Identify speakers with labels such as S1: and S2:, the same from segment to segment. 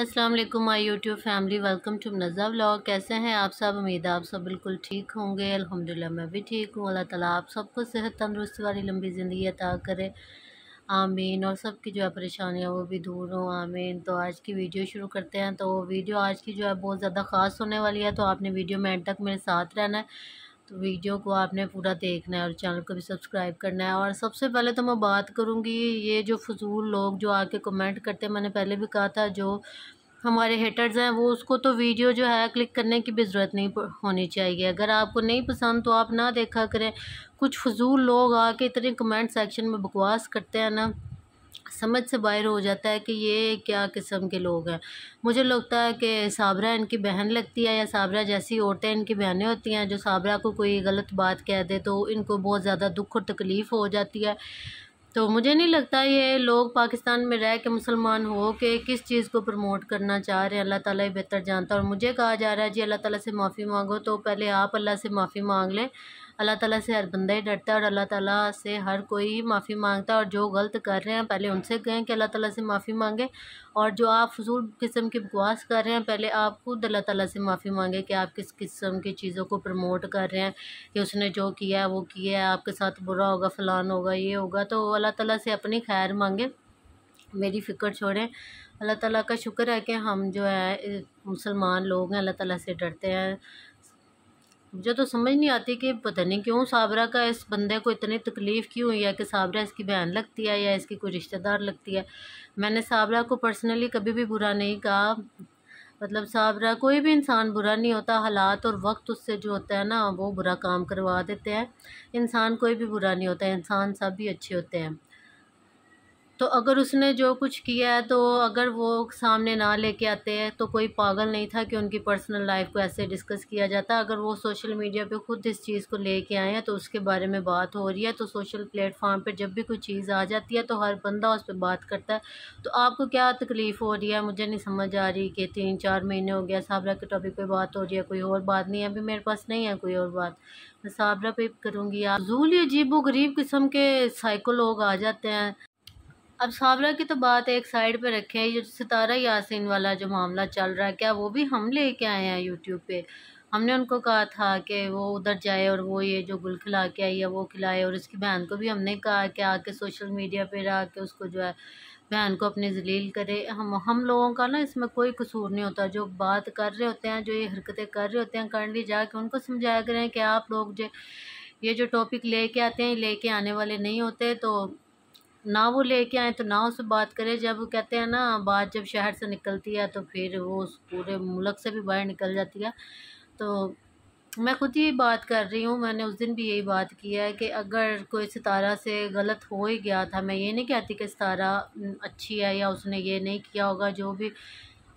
S1: अस्सलाम वालेकुम my YouTube family welcome to Naza vlog कैसे हैं आप सब उम्मीद आप सब बिल्कुल ठीक होंगे अल्हम्दुलिल्लाह मैं भी ठीक हूँ अल्लाह ताला आप सबको सेहत तंदुरुस्ती वाली लंबी ज़िंदगी अता करे आमीन और सब की जो है परेशानियाँ वो भी दूर हों आमीन तो आज की वीडियो शुरू करते हैं तो वीडियो आज की जो है बहुत ज़्यादा ख़ास होने वाली है तो आपने वीडियो में एंड तक मेरे साथ रहना है तो वीडियो को आपने पूरा देखना है और चैनल को भी सब्सक्राइब करना है और सबसे पहले तो मैं बात करूँगी ये जो फजूल लोग जो आके कमेंट करते हैं मैंने पहले भी कहा था जो हमारे हेटर्स हैं वो उसको तो वीडियो जो है क्लिक करने की भी ज़रूरत नहीं होनी चाहिए अगर आपको नहीं पसंद तो आप ना देखा करें कुछ फजूल लोग आके इतने कमेंट सेक्शन में बकवास करते हैं ना समझ से बाहर हो जाता है कि ये क्या किस्म के लोग हैं मुझे लगता है कि साबरा इनकी बहन लगती है या साबरा जैसी औरतें इनकी बहनें होती हैं जो साबरा को कोई गलत बात कह दे तो इनको बहुत ज़्यादा दुख और तकलीफ़ हो जाती है तो मुझे नहीं लगता ये लोग पाकिस्तान में रह के मुसलमान हो के किस चीज़ को प्रमोट करना चाह रहे हैं अल्लाह ताला ही बेहतर जानता है और मुझे कहा जा रहा है जी अल्लाह ताला से माफ़ी मांगो तो पहले आप अल्लाह से माफ़ी मांग लें अल्लाह ताला से हर बंदा ही डरता है और अल्लाह ताला से हर कोई माफ़ी मांगता है और जो गलत कर रहे हैं पहले उनसे कहें कि अल्लाह ताला से माफ़ी मांगे और जो आप फजूल किस्म की बकवास कर रहे हैं पहले आप खुद अल्लाह ताला से माफ़ी मांगे कि आप किस किस्म की चीज़ों को प्रमोट कर रहे हैं कि उसने जो किया है वो किया है आपके साथ बुरा होगा फ़लान होगा ये होगा तो अल्लाह ताला से अपनी खैर मांगे मेरी फ़िक्र छोड़ें अल्लाह ताला का शुक्र है कि हम जो है मुसलमान लोग हैं अल्लाह ताला से डरते हैं मुझे तो समझ नहीं आती कि पता नहीं क्यों साबरा का इस बंदे को इतनी तकलीफ़ क्यों हुई है कि साबरा इसकी बहन लगती है या इसकी कोई रिश्तेदार लगती है मैंने साबरा को पर्सनली कभी भी बुरा नहीं कहा मतलब साबरा कोई भी इंसान बुरा नहीं होता हालात और वक्त उससे जो होता है ना वो बुरा काम करवा देते हैं इंसान कोई भी बुरा नहीं होता इंसान सब भी अच्छे होते हैं तो अगर उसने जो कुछ किया है तो अगर वो सामने ना लेके आते हैं तो कोई पागल नहीं था कि उनकी पर्सनल लाइफ को ऐसे डिस्कस किया जाता अगर वो सोशल मीडिया पे खुद इस चीज़ को लेके आए हैं तो उसके बारे में बात हो रही है तो सोशल प्लेटफॉर्म पे जब भी कोई चीज़ आ जाती है तो हर बंदा उस पर बात करता है तो आपको क्या तकलीफ़ हो रही है मुझे नहीं समझ आ रही कि तीन चार महीने हो गया साबरा के टॉपिक पर बात हो रही है कोई और बात नहीं है अभी मेरे पास नहीं है कोई और बात मैं साबरा पे करूँगी आप जूल व गरीब किस्म के साइको लोग आ जाते हैं अब सावरा की तो बात एक साइड पे रखें ये सितारा यासिन वाला जो मामला चल रहा है क्या वो भी हम लेके आए हैं यूट्यूब पे हमने उनको कहा था कि वो उधर जाए और वो ये जो गुल खिला के आई है वो खिलाए और उसकी बहन को भी हमने कहा कि आके सोशल मीडिया पर आके उसको जो है बहन को अपनी जलील करे हम हम लोगों का ना इसमें कोई कसूर नहीं होता जो बात कर रहे होते हैं जो ये हरकतें कर रहे होते हैं जा जाके उनको समझाया करें कि आप लोग जो ये जो टॉपिक लेके आते हैं लेके आने वाले नहीं होते तो ना वो लेके आए तो ना उससे बात करें जब कहते हैं ना बात जब शहर से निकलती है तो फिर वो उस पूरे मुल्क से भी बाहर निकल जाती है तो मैं खुद ही बात कर रही हूँ मैंने उस दिन भी यही बात की है कि अगर कोई सितारा से गलत हो ही गया था मैं ये नहीं कहती कि सितारा अच्छी है या उसने ये नहीं किया होगा जो भी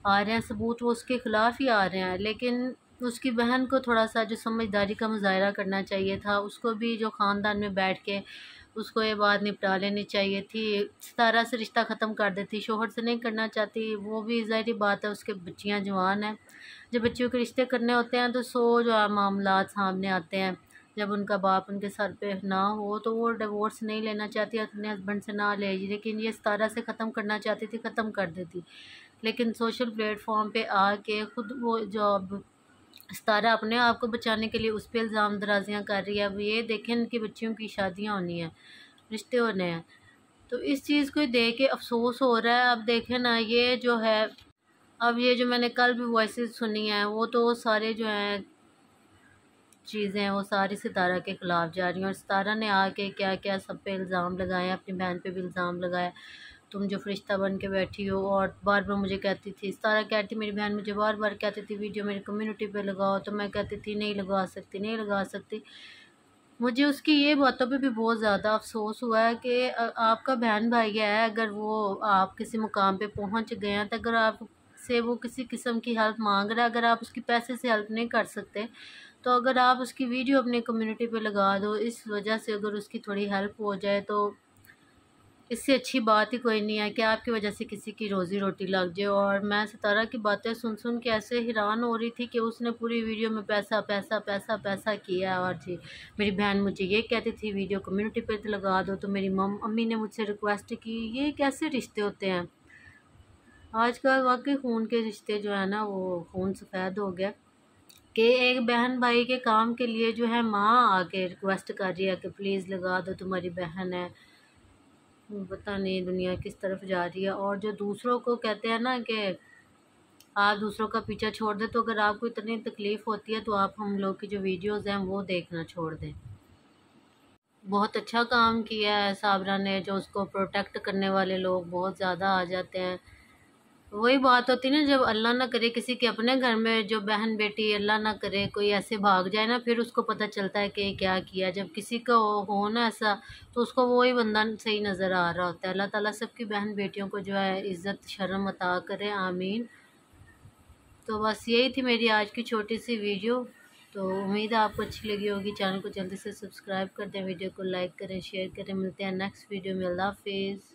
S1: आ रहे हैं सबूत वो उसके ख़िलाफ़ ही आ रहे हैं लेकिन उसकी बहन को थोड़ा सा जो समझदारी का मुजाहरा करना चाहिए था उसको भी जो ख़ानदान में बैठ के उसको ये बात निपटा लेनी चाहिए थी सितारा से रिश्ता ख़त्म कर देती शोहर से नहीं करना चाहती वो भी ज़ाहिर बात है उसके बच्चियाँ जवान हैं जब बच्चियों के रिश्ते करने होते हैं तो सो जो मामला सामने आते हैं जब उनका बाप उनके सर पे ना हो तो वो डिवोर्स नहीं लेना चाहती अपने हस्बैंड से ना ले लेकिन ये सतारा से ख़त्म करना चाहती थी ख़त्म कर देती लेकिन सोशल प्लेटफॉर्म पे आके ख़ुद वो अब सतारा अपने आप को बचाने के लिए उस पर इल्ज़ाम दराजियाँ कर रही है अब ये देखें इनकी बच्चियों की शादियाँ होनी हैं रिश्ते होने हैं तो इस चीज़ को देख के अफसोस हो रहा है अब देखें ना ये जो है अब ये जो मैंने कल भी वॉइस सुनी हैं वो तो सारे जो हैं चीज़ें वो सारी सितारा के ख़िलाफ़ जा रही हैं और सितारा ने आके क्या क्या सब पे इल्ज़ाम लगाया अपनी बहन पे भी इल्ज़ाम लगाया तुम जो फरिश्ता बन के बैठी हो और बार बार मुझे कहती थी तरह कहती मेरी बहन मुझे बार बार कहती थी वीडियो मेरी कम्युनिटी पे लगाओ तो मैं कहती थी नहीं लगा सकती नहीं लगा सकती मुझे उसकी ये बातों पे भी बहुत ज़्यादा अफसोस हुआ है कि आपका बहन भाई है अगर वो आप किसी मुकाम पे पहुंच गए हैं तो अगर आप से वो किसी किस्म की हेल्प मांग रहा है अगर आप उसकी पैसे से हेल्प नहीं कर सकते तो अगर आप उसकी वीडियो अपनी कम्युनिटी पे लगा दो इस वजह से अगर उसकी थोड़ी हेल्प हो जाए तो इससे अच्छी बात ही कोई नहीं है कि आपकी वजह से किसी की रोज़ी रोटी लग जाए और मैं सतारा की बातें सुन सुन के ऐसे हैरान हो रही थी कि उसने पूरी वीडियो में पैसा पैसा पैसा पैसा किया और जी मेरी बहन मुझे ये कहती थी वीडियो कम्युनिटी पर लगा दो तो मेरी मम अम्मी ने मुझसे रिक्वेस्ट की ये कैसे रिश्ते होते हैं आज वाकई खून के रिश्ते जो है ना वो खून सफ़ेद हो गया कि एक बहन भाई के काम के लिए जो है माँ आके रिक्वेस्ट कर रही है कि प्लीज़ लगा दो तुम्हारी बहन है पता नहीं दुनिया किस तरफ जा रही है और जो दूसरों को कहते हैं ना कि आप दूसरों का पीछा छोड़ दें तो अगर आपको इतनी तकलीफ़ होती है तो आप हम लोग की जो वीडियोज़ हैं वो देखना छोड़ दें बहुत अच्छा काम किया है साबरा ने जो उसको प्रोटेक्ट करने वाले लोग बहुत ज़्यादा आ जाते हैं वही बात होती है ना जब अल्लाह ना करे किसी के अपने घर में जो बहन बेटी अल्लाह ना करे कोई ऐसे भाग जाए ना फिर उसको पता चलता है कि क्या किया जब किसी का हो, हो ना ऐसा तो उसको वही बंदा सही नज़र आ रहा होता है अल्लाह ताला सबकी बहन बेटियों को जो है इज़्ज़त शर्म अता करे आमीन तो बस यही थी मेरी आज की छोटी सी वीडियो तो उम्मीद है आपको अच्छी लगी होगी चैनल को जल्दी से सब्सक्राइब कर दें वीडियो को लाइक करें शेयर करें मिलते हैं नेक्स्ट वीडियो में अल्लाह हाफिज़